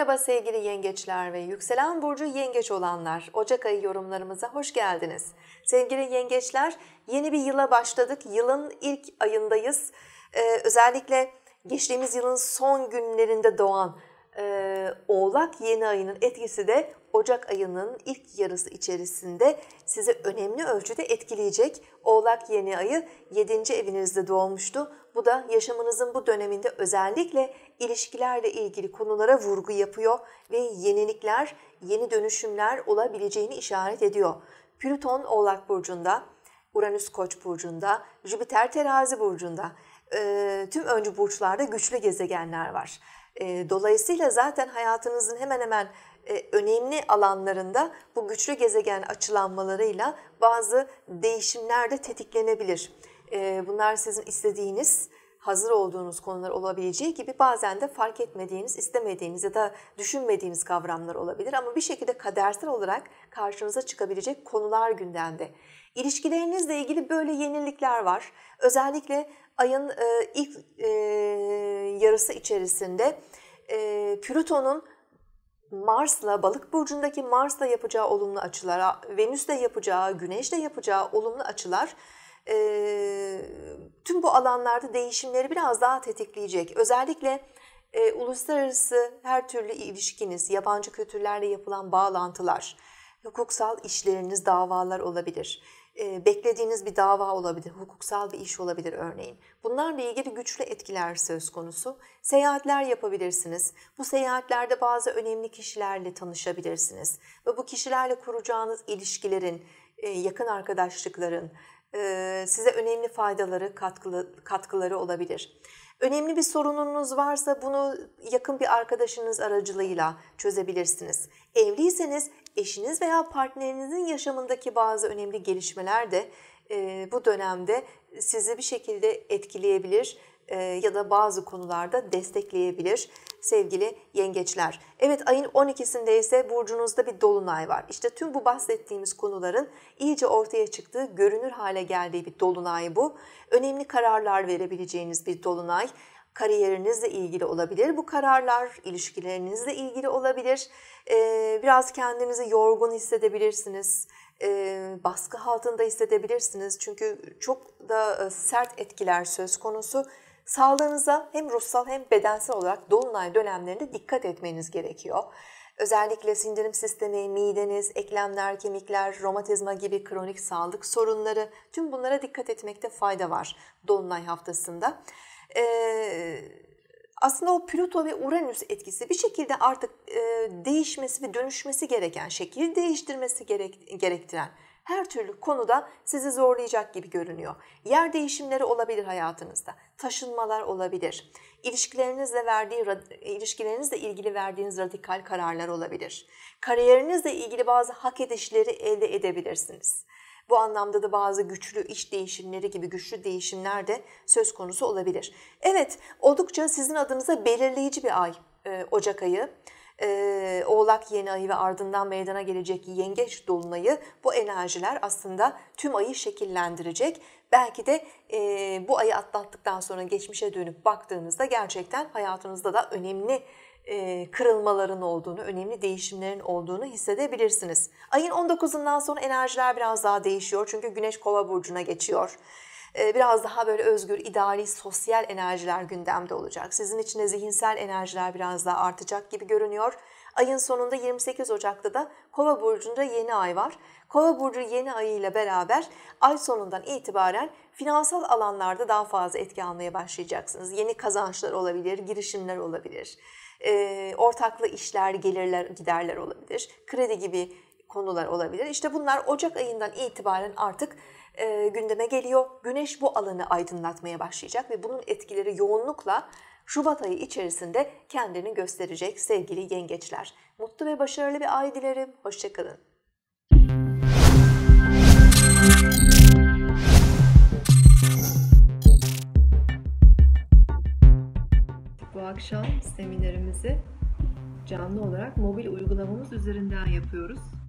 Merhaba sevgili yengeçler ve yükselen burcu yengeç olanlar. Ocak ayı yorumlarımıza hoş geldiniz. Sevgili yengeçler, yeni bir yıla başladık. Yılın ilk ayındayız. Ee, özellikle geçtiğimiz yılın son günlerinde doğan e, Oğlak yeni ayının etkisi de Ocak ayının ilk yarısı içerisinde sizi önemli ölçüde etkileyecek. Oğlak yeni ayı 7. evinizde doğmuştu. Bu da yaşamınızın bu döneminde özellikle ilişkilerle ilgili konulara vurgu yapıyor ve yenilikler, yeni dönüşümler olabileceğini işaret ediyor. Plüton Oğlak burcunda, Uranüs Koç burcunda, Jüpiter Terazi burcunda tüm öncü burçlarda güçlü gezegenler var. dolayısıyla zaten hayatınızın hemen hemen önemli alanlarında bu güçlü gezegen açılanmalarıyla bazı değişimler de tetiklenebilir. bunlar sizin istediğiniz hazır olduğunuz konular olabileceği gibi bazen de fark etmediğiniz, istemediğiniz ya da düşünmediğiniz kavramlar olabilir ama bir şekilde kadersel olarak karşınıza çıkabilecek konular gündemde. İlişkilerinizle ilgili böyle yenilikler var. Özellikle ayın e, ilk e, yarısı içerisinde e, Plüton'un Mars'la balık burcundaki Mars'la yapacağı olumlu açılar, Venüs'le yapacağı, Güneş'le yapacağı olumlu açılar e, tüm bu alanlarda değişimleri biraz daha tetikleyecek. Özellikle e, uluslararası her türlü ilişkiniz, yabancı kültürlerle yapılan bağlantılar, hukuksal işleriniz, davalar olabilir. E, beklediğiniz bir dava olabilir, hukuksal bir iş olabilir örneğin. Bunlarla ilgili güçlü etkiler söz konusu. Seyahatler yapabilirsiniz. Bu seyahatlerde bazı önemli kişilerle tanışabilirsiniz. Ve bu kişilerle kuracağınız ilişkilerin, e, yakın arkadaşlıkların, size önemli faydaları, katkılı, katkıları olabilir. Önemli bir sorununuz varsa bunu yakın bir arkadaşınız aracılığıyla çözebilirsiniz. Evliyseniz eşiniz veya partnerinizin yaşamındaki bazı önemli gelişmeler de bu dönemde sizi bir şekilde etkileyebilir e, ya da bazı konularda destekleyebilir sevgili yengeçler. Evet ayın 12'sinde ise burcunuzda bir dolunay var. İşte tüm bu bahsettiğimiz konuların iyice ortaya çıktığı, görünür hale geldiği bir dolunay bu. Önemli kararlar verebileceğiniz bir dolunay kariyerinizle ilgili olabilir bu kararlar, ilişkilerinizle ilgili olabilir. E, biraz kendinizi yorgun hissedebilirsiniz, e, baskı altında hissedebilirsiniz. Çünkü çok da sert etkiler söz konusu. Sağlığınıza hem ruhsal hem bedensel olarak dolunay dönemlerinde dikkat etmeniz gerekiyor. Özellikle sindirim sistemi, mideniz, eklemler, kemikler, romatizma gibi kronik sağlık sorunları tüm bunlara dikkat etmekte fayda var dolunay haftasında. Ee, aslında o Plüto ve Uranüs etkisi bir şekilde artık e, değişmesi ve dönüşmesi gereken, şekil değiştirmesi gerek, gerektiren her türlü konuda sizi zorlayacak gibi görünüyor. Yer değişimleri olabilir hayatınızda. Taşınmalar olabilir. İlişkilerinizle verdiği ilişkilerinizle ilgili verdiğiniz radikal kararlar olabilir. Kariyerinizle ilgili bazı hak edişleri elde edebilirsiniz. Bu anlamda da bazı güçlü iş değişimleri gibi güçlü değişimler de söz konusu olabilir. Evet, oldukça sizin adınıza belirleyici bir ay e, Ocak ayı e, Oğlak yeni ayı ve ardından meydana gelecek yengeç dolunayı bu enerjiler aslında tüm ayı şekillendirecek. Belki de e, bu ayı atlattıktan sonra geçmişe dönüp baktığınızda gerçekten hayatınızda da önemli e, kırılmaların olduğunu, önemli değişimlerin olduğunu hissedebilirsiniz. Ayın 19'undan sonra enerjiler biraz daha değişiyor çünkü Güneş Kova burcuna geçiyor. Ee, biraz daha böyle özgür, ideali, sosyal enerjiler gündemde olacak. Sizin için de zihinsel enerjiler biraz daha artacak gibi görünüyor. Ayın sonunda 28 Ocak'ta da Kova burcunda yeni ay var. Kova burcu yeni ayıyla beraber ay sonundan itibaren finansal alanlarda daha fazla etki almaya başlayacaksınız. Yeni kazançlar olabilir, girişimler olabilir. E, ortaklı işler, gelirler, giderler olabilir. Kredi gibi konular olabilir. İşte bunlar Ocak ayından itibaren artık e, gündeme geliyor. Güneş bu alanı aydınlatmaya başlayacak ve bunun etkileri yoğunlukla Şubat ayı içerisinde kendini gösterecek sevgili yengeçler. Mutlu ve başarılı bir ay dilerim. Hoşçakalın. Bu akşam seminerimizi canlı olarak mobil uygulamamız üzerinden yapıyoruz.